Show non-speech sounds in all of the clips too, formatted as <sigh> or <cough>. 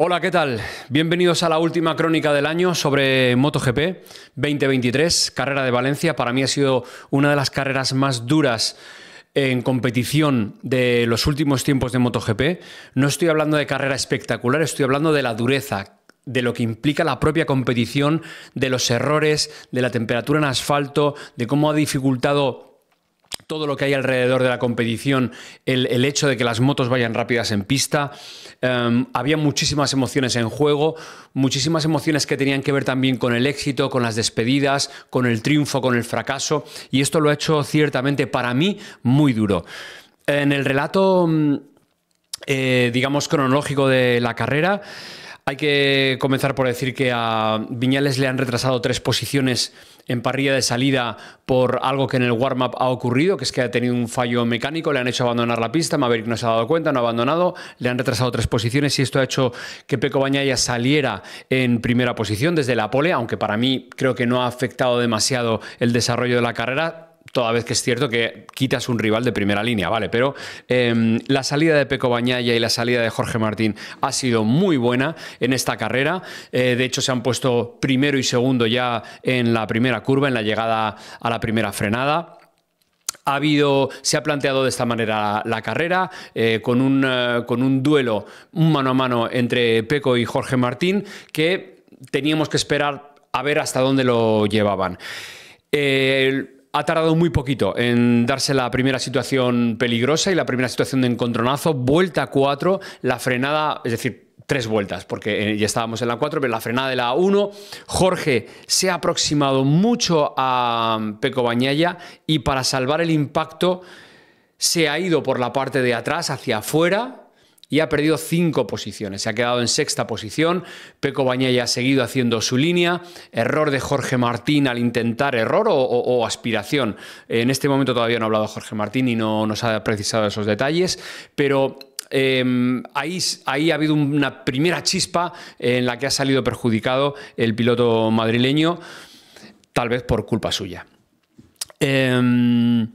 Hola, ¿qué tal? Bienvenidos a la última crónica del año sobre MotoGP 2023, carrera de Valencia. Para mí ha sido una de las carreras más duras en competición de los últimos tiempos de MotoGP. No estoy hablando de carrera espectacular, estoy hablando de la dureza de lo que implica la propia competición, de los errores, de la temperatura en asfalto, de cómo ha dificultado todo lo que hay alrededor de la competición, el, hecho de que las motos vayan rápidas en pista. Em, había muchísimas emociones en juego, muchísimas emociones que tenían que ver también con el éxito, con las despedidas, con el triunfo, con el fracaso. Y esto lo ha hecho ciertamente para mí muy duro. En el relato, mm, eh, digamos, cronológico de la carrera, hay que comenzar por decir que a Viñales le han retrasado tres posiciones en parrilla de salida por algo que en el warm-up ha ocurrido, que es que ha tenido un fallo mecánico, le han hecho abandonar la pista, Maverick no se ha dado cuenta, no ha abandonado, le han retrasado tres posiciones y esto ha hecho que Peco Bañaya saliera en primera posición desde la pole, aunque para mí creo que no ha afectado demasiado el desarrollo de la carrera toda vez que es cierto que quitas un rival de primera línea, ¿vale? Pero em, la salida de Peco Bañaya y la salida de Jorge Martín ha sido muy buena en esta carrera. Eh, de hecho, se han puesto primero y segundo ya en la primera curva, en la llegada a la primera frenada. Ha habido, se ha planteado de esta manera la, carrera, eh, con, un, eh, con un duelo, un mano a mano entre Peco y Jorge Martín, que teníamos que esperar a ver hasta dónde lo llevaban. Eh, ha tardado muy poquito en darse la primera situación peligrosa y la primera situación de encontronazo, vuelta 4, la frenada, es decir, tres vueltas, porque eh, ya estábamos en la 4, pero la frenada de la 1, Jorge se ha aproximado mucho a mm, Peco Bañalla y para salvar el impacto se ha ido por la parte de atrás hacia afuera, y ha perdido cinco posiciones. Se ha quedado en sexta posición. Peco ya ha seguido haciendo su línea. Error de Jorge Martín al intentar error o, aspiración. En este momento todavía no ha hablado Jorge Martín y no nos ha precisado esos detalles, pero em, ahí, ha habido una primera chispa en la que ha salido perjudicado el piloto madrileño, tal vez por culpa suya. Em,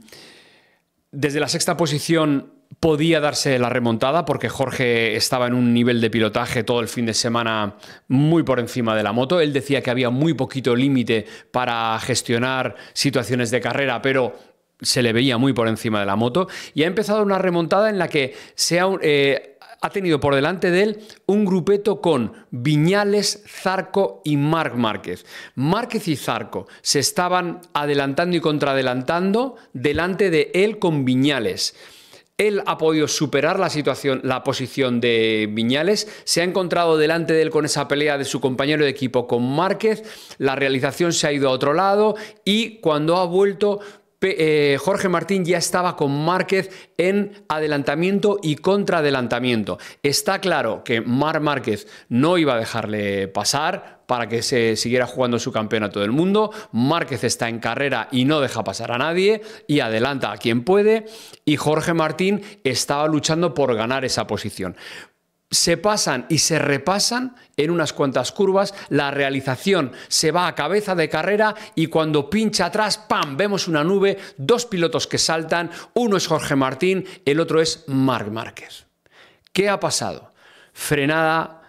desde la sexta posición podía darse la remontada porque Jorge estaba en un nivel de pilotaje todo el fin de semana muy por encima de la moto. Él decía que había muy poquito límite para gestionar situaciones de carrera, pero se le veía muy por encima de la moto y ha empezado una remontada en la que se ha, eh, ha tenido por delante de él un grupeto con Viñales, Zarco y Marc Márquez. Márquez y Zarco se estaban adelantando y contraadelantando delante de él con Viñales. Él ha podido superar la situación, la posición de Viñales, se ha encontrado delante de él con esa pelea de su compañero de equipo con Márquez, la realización se ha ido a otro lado y cuando ha vuelto eh, Jorge Martín ya estaba con Márquez en adelantamiento y contra adelantamiento Está claro que Mar Márquez no iba a dejarle pasar, para que se siguiera jugando su campeonato del mundo. Márquez está en carrera y no deja pasar a nadie y adelanta a quien puede. Y Jorge Martín estaba luchando por ganar esa posición se pasan y se repasan en unas cuantas curvas, la realización se va a cabeza de carrera y cuando pincha atrás, ¡pam!, vemos una nube, dos pilotos que saltan, uno es Jorge Martín, el otro es Marc Márquez. ¿Qué ha pasado? Frenada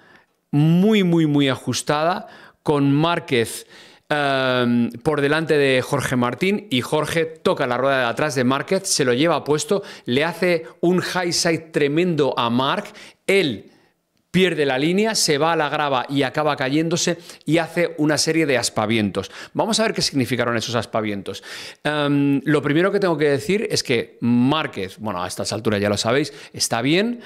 muy, muy, muy ajustada, con Márquez em, por delante de Jorge Martín y Jorge toca la rueda de atrás de Márquez, se lo lleva puesto, le hace un high side tremendo a Marc, el pierde la línea, se va a la grava y acaba cayéndose y hace una serie de aspavientos. Vamos a ver qué significaron esos aspavientos. Em, lo primero que tengo que decir es que Márquez, bueno, a estas alturas ya lo sabéis, está bien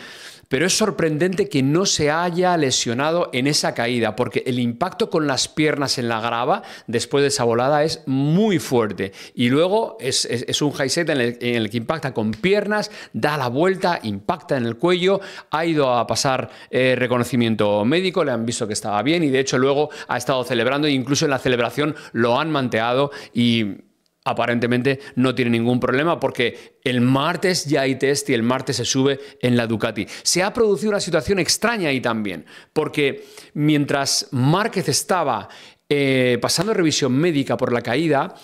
pero es sorprendente que no se haya lesionado en esa caída, porque el impacto con las piernas en la grava después de esa volada es muy fuerte. Y luego es, un high set en el, que impacta con piernas, da la vuelta, impacta en el cuello, ha ido a pasar eh, reconocimiento médico, le han visto que estaba bien y de hecho luego ha estado celebrando e incluso en la celebración lo han manteado y aparentemente no tiene ningún problema porque el martes ya hay test y el martes se sube en la Ducati. Se ha producido una situación extraña ahí también, porque mientras Márquez estaba eh, pasando revisión médica por la caída,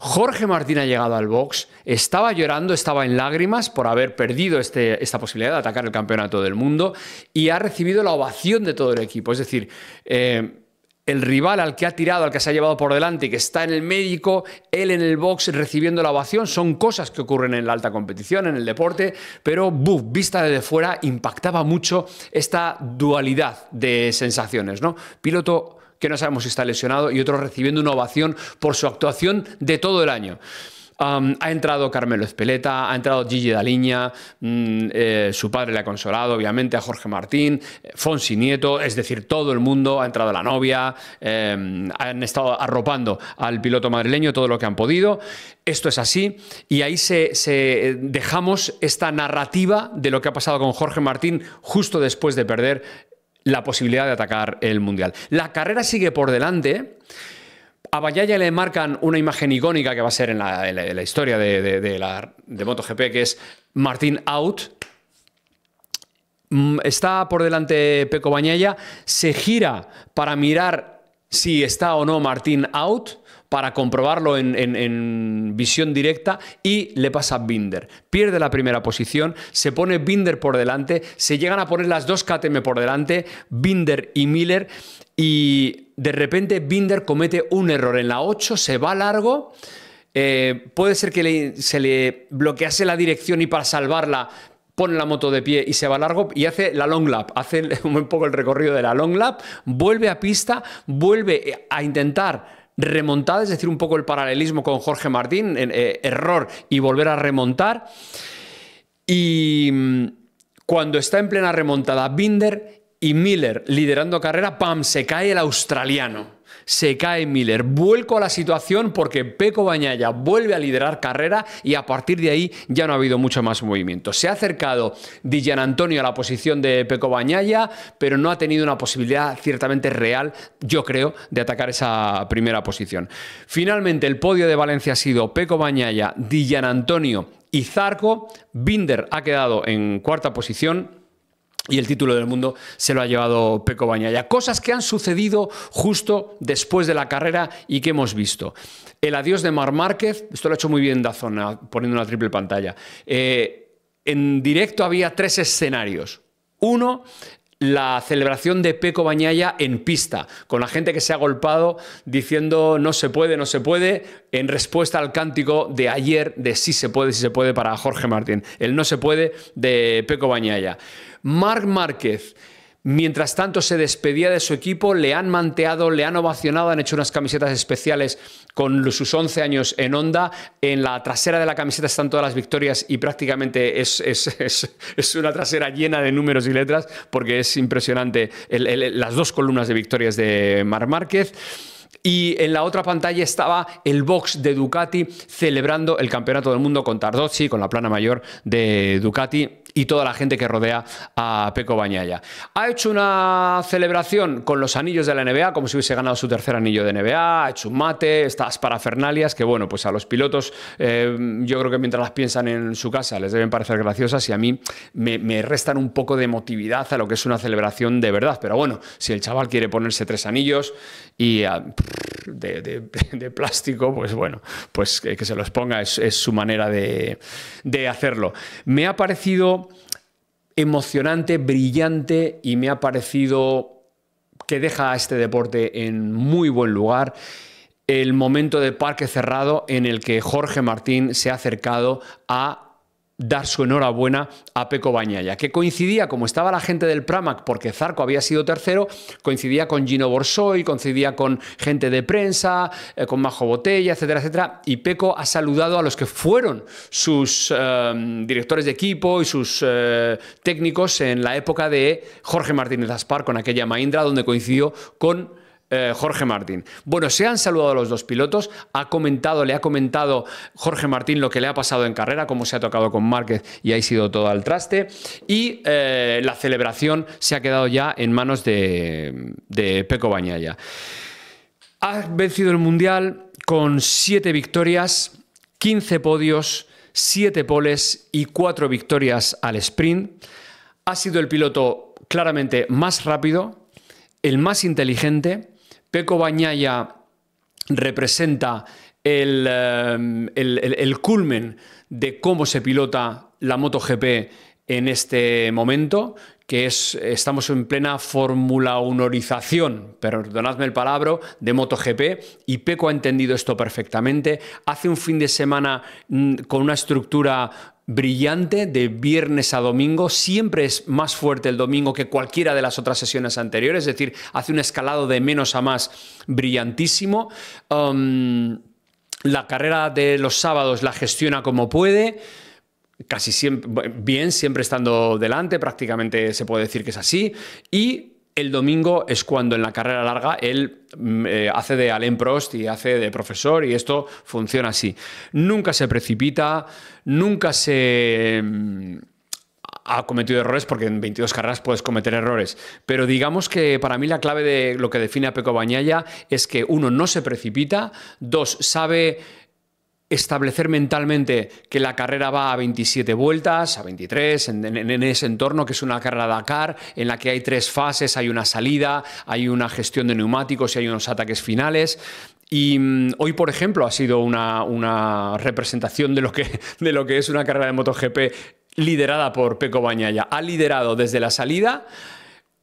Jorge Martín ha llegado al box, estaba llorando, estaba en lágrimas por haber perdido este, esta posibilidad de atacar el campeonato del mundo y ha recibido la ovación de todo el equipo. Es decir, eh, el rival al que ha tirado, al que se ha llevado por delante y que está en el médico, él en el box recibiendo la ovación, son cosas que ocurren en la alta competición, en el deporte, pero vista desde fuera impactaba mucho esta dualidad de sensaciones, ¿no? Piloto que no sabemos si está lesionado, y otros recibiendo una ovación por su actuación de todo el año. ha entrado Carmelo Espeleta, ha entrado Gigi Daliña, mm, eh, su padre le ha consolado, obviamente, a Jorge Martín, eh, Fonsi Nieto, es decir, todo el mundo, ha entrado la novia, em, han estado arropando al piloto madrileño todo lo que han podido. Esto es así, y ahí se eh, dejamos esta narrativa de lo que ha pasado con Jorge Martín justo después de perder la posibilidad de atacar el Mundial. La carrera sigue por delante. A Bayaya le marcan una imagen icónica que va a ser en la, historia de, de, MotoGP, que es Martín out, mm, Está por delante Peco Bañaya, se gira para mirar si está o no Martín out para comprobarlo en, visión directa y le pasa a Binder. Pierde la primera posición, se pone Binder por delante, se llegan a poner las dos KTM por delante, Binder y Miller, y de repente Binder comete un error. En la 8 se va largo. Eh, puede ser que se le bloquease la dirección y para salvarla pone la moto de pie y se va largo y hace la long lap, hace <laughs> un poco el recorrido de la long lap, vuelve a pista, vuelve a intentar remontada, es decir, un poco el paralelismo con Jorge Martín, eh, error y volver a remontar. Y mm, cuando está en plena remontada Binder y Miller liderando carrera, ¡pam!, se cae el australiano se cae Miller. Vuelco a la situación porque Peco Bañaya vuelve a liderar carrera y a partir de ahí ya no ha habido mucho más movimiento. Se ha acercado Dillan Antonio a la posición de Peco Bañaya, pero no ha tenido una posibilidad ciertamente real, yo creo, de atacar esa primera posición. Finalmente, el podio de Valencia ha sido Peco Bañaya, Dillan Antonio y Zarco. Binder ha quedado en cuarta posición. Y el título del mundo se lo ha llevado Peco Bañaya. Cosas que han sucedido justo después de la carrera y que hemos visto. El adiós de Mar Márquez, esto lo ha hecho muy bien Dazona, ah, poniendo una triple pantalla. Eh, en directo había tres escenarios. Uno, la celebración de Peco Bañaya en pista, con la gente que se ha golpado diciendo no se puede, no se puede, en respuesta al cántico de ayer de sí se puede, sí se puede para Jorge Martín, el no se puede de Peco Bañaya. Marc Márquez. Mientras tanto se despedía de su equipo, le han manteado, le han ovacionado, han hecho unas camisetas especiales con sus 11 años en Honda. En la trasera de la camiseta están todas las victorias y prácticamente es, <laughs> una trasera llena de números y letras porque es impresionante las dos columnas de victorias de Mar Márquez. Y en la otra pantalla estaba el box de Ducati celebrando el campeonato del mundo con Tardozzi, con la plana mayor de Ducati y toda la gente que rodea a Peco Bañaya. Ha hecho una celebración con los anillos de la NBA, como si hubiese ganado su tercer anillo de NBA, ha hecho un mate, estas parafernalias, que bueno, pues a los pilotos eh, yo creo que mientras las piensan en su casa les deben parecer graciosas y a mí me, restan un poco de emotividad a lo que es una celebración de verdad. Pero bueno, si el chaval quiere ponerse tres anillos y ah, de, plástico, pues bueno, pues que, se los ponga, es, su manera de, de hacerlo. Me ha parecido emocionante, brillante y me ha parecido que deja a este deporte en muy buen lugar el momento de parque cerrado en el que Jorge Martín se ha acercado a dar su enhorabuena a Peco Bañaya, que coincidía, como estaba la gente del Pramac, porque Zarco había sido tercero, coincidía con Gino Borsoi, coincidía con gente de prensa, eh, con Majo Botella, etcétera, etcétera, y Peco ha saludado a los que fueron sus eh, directores de equipo y sus eh, técnicos en la época de Jorge Martínez Aspar, con aquella Maindra, donde coincidió con eh, Jorge Martín. Bueno, se han saludado los dos pilotos, ha comentado, le ha comentado Jorge Martín lo que le ha pasado en carrera, cómo se ha tocado con Márquez y ha sido todo al traste. Y eh, la celebración se ha quedado ya en manos de, Peco Bañaya. Ha vencido el Mundial con siete victorias, 15 podios, siete poles y cuatro victorias al sprint. Ha sido el piloto claramente más rápido, el más inteligente, Peco Bañaya representa eh, el, el culmen de cómo se pilota la MotoGP en este momento que es, estamos en plena Fórmula honorización, perdonadme el palabra, de MotoGP, y Peco ha entendido esto perfectamente. Hace un fin de semana mm, con una estructura brillante de viernes a domingo, siempre es más fuerte el domingo que cualquiera de las otras sesiones anteriores, es decir, hace un escalado de menos a más brillantísimo. Um, la carrera de los sábados la gestiona como puede casi siempre, bien, siempre estando delante, prácticamente se puede decir que es así. Y el domingo es cuando en la carrera larga él mm, eh, hace de Alain Prost y hace de profesor y esto funciona así. Nunca se precipita, nunca se mm, ha cometido errores porque en 22 carreras puedes cometer errores. Pero digamos que para mí la clave de lo que define a Peco Bañaya es que uno no se precipita, dos sabe establecer mentalmente que la carrera va a 27 vueltas, a 23, en, ese entorno, que es una carrera Dakar, en la que hay tres fases, hay una salida, hay una gestión de neumáticos y hay unos ataques finales. Y mm, hoy, por ejemplo, ha sido una, representación de lo, que, <laughs> de lo que es una carrera de MotoGP liderada por Peco Bañaya. Ha liderado desde la salida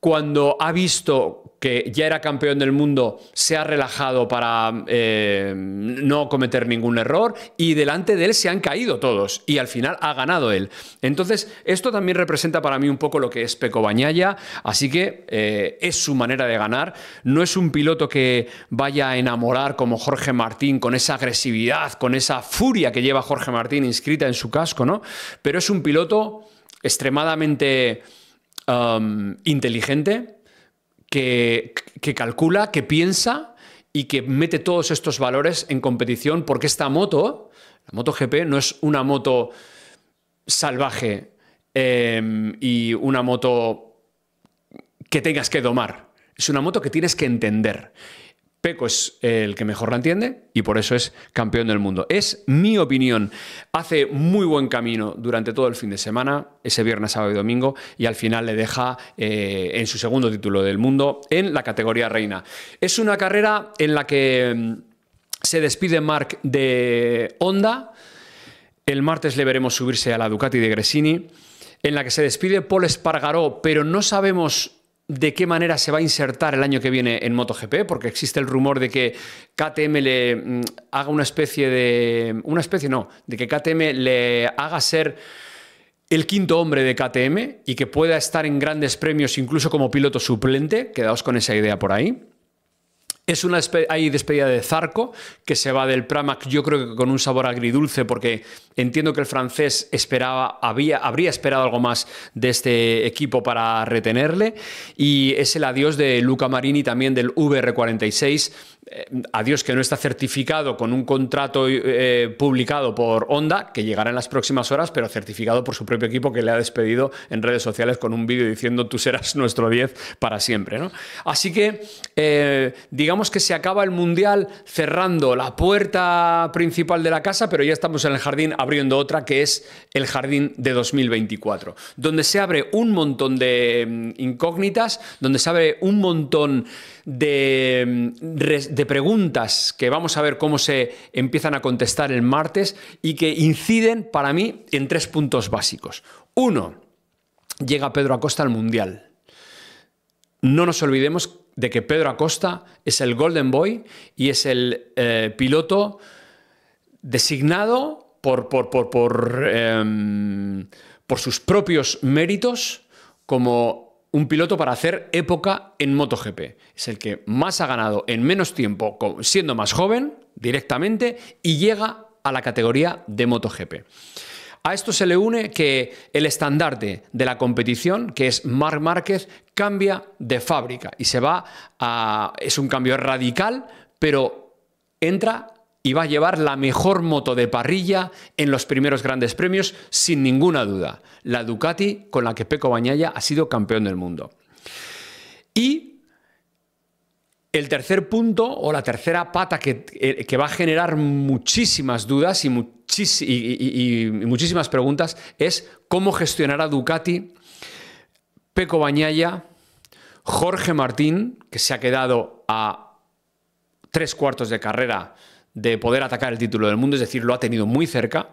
cuando ha visto que ya era campeón del mundo, se ha relajado para eh, no cometer ningún error y delante de él se han caído todos y al final ha ganado él. Entonces, esto también representa para mí un poco lo que es Peco Bañaya, así que eh, es su manera de ganar. No es un piloto que vaya a enamorar como Jorge Martín con esa agresividad, con esa furia que lleva Jorge Martín inscrita en su casco, ¿no? Pero es un piloto extremadamente Um, inteligente que, calcula, que piensa y que mete todos estos valores en competición porque esta moto, la moto GP, no es una moto salvaje em, y una moto que tengas que domar. Es una moto que tienes que entender. Peco es el que mejor la entiende y por eso es campeón del mundo. Es mi opinión. Hace muy buen camino durante todo el fin de semana, ese viernes, sábado y domingo, y al final le deja eh, en su segundo título del mundo en la categoría reina. Es una carrera en la que mm, se despide Mark de Honda. El martes le veremos subirse a la Ducati de Gresini, en la que se despide Paul Espargaró, pero no sabemos de qué manera se va a insertar el año que viene en MotoGP, porque existe el rumor de que KTM le mm, haga una especie de... Una especie no, de que KTM le haga ser el quinto hombre de KTM y que pueda estar en grandes premios incluso como piloto suplente. Quedaos con esa idea por ahí. Es una hay despedida de Zarco, que se va del Pramac, yo creo que con un sabor agridulce, porque entiendo que el francés esperaba, había, habría esperado algo más de este equipo para retenerle. Y es el adiós de Luca Marini también del VR46 eh, a que no está certificado con un contrato eh, publicado por Honda, que llegará en las próximas horas, pero certificado por su propio equipo que le ha despedido en redes sociales con un vídeo diciendo tú serás nuestro 10 para siempre. ¿no? Así que eh, digamos que se acaba el Mundial cerrando la puerta principal de la casa, pero ya estamos en el jardín abriendo otra que es el jardín de 2024, donde se abre un montón de mm, incógnitas, donde se abre un montón de mm, de preguntas que vamos a ver cómo se empiezan a contestar el martes y que inciden para mí en tres puntos básicos. Uno, llega Pedro Acosta al Mundial. No nos olvidemos de que Pedro Acosta es el Golden Boy y es el eh, piloto designado por, por, por, em, sus propios méritos como un piloto para hacer época en MotoGP. Es el que más ha ganado en menos tiempo siendo más joven directamente y llega a la categoría de MotoGP. A esto se le une que el estandarte de la competición, que es Marc Márquez, cambia de fábrica y se va a... es un cambio radical, pero entra y va a llevar la mejor moto de parrilla en los primeros grandes premios, sin ninguna duda. La Ducati con la que Peco Bañaya ha sido campeón del mundo. Y el tercer punto o la tercera pata que, eh, va a generar muchísimas dudas y, muchísimas preguntas es cómo gestionará Ducati Peco Bañaya, Jorge Martín, que se ha quedado a tres cuartos de carrera de poder atacar el título del mundo, es decir, lo ha tenido muy cerca.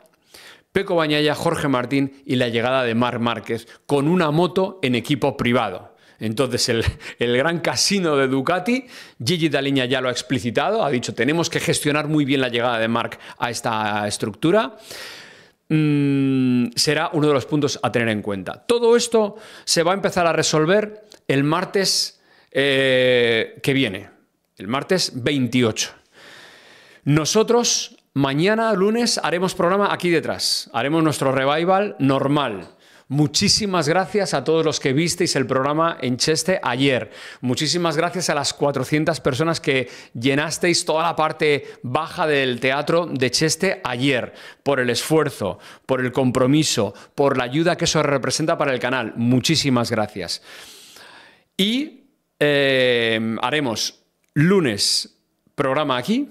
Peco Bañaya, Jorge Martín y la llegada de Marc Márquez con una moto en equipo privado. Entonces, el, gran casino de Ducati, Gigi Daliña ya lo ha explicitado, ha dicho, tenemos que gestionar muy bien la llegada de Marc a esta estructura. Mm, será uno de los puntos a tener en cuenta. Todo esto se va a empezar a resolver el martes eh, que viene, el martes 28. Nosotros mañana, lunes, haremos programa aquí detrás. Haremos nuestro revival normal. Muchísimas gracias a todos los que visteis el programa en Cheste ayer. Muchísimas gracias a las 400 personas que llenasteis toda la parte baja del teatro de Cheste ayer, por el esfuerzo, por el compromiso, por la ayuda que eso representa para el canal. Muchísimas gracias. Y eh, haremos lunes programa aquí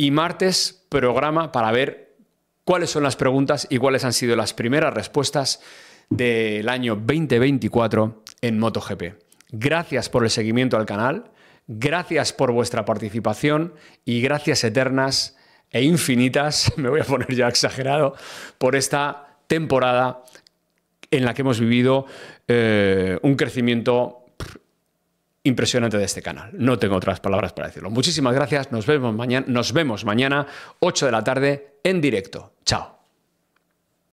y martes programa para ver cuáles son las preguntas y cuáles han sido las primeras respuestas del año 2024 en MotoGP. Gracias por el seguimiento al canal, gracias por vuestra participación y gracias eternas e infinitas, <laughs> me voy a poner ya exagerado, por esta temporada en la que hemos vivido eh, un crecimiento impresionante de este canal. No tengo otras palabras para decirlo. Muchísimas gracias. Nos vemos mañana, nos vemos mañana 8 de la tarde en directo. Chao.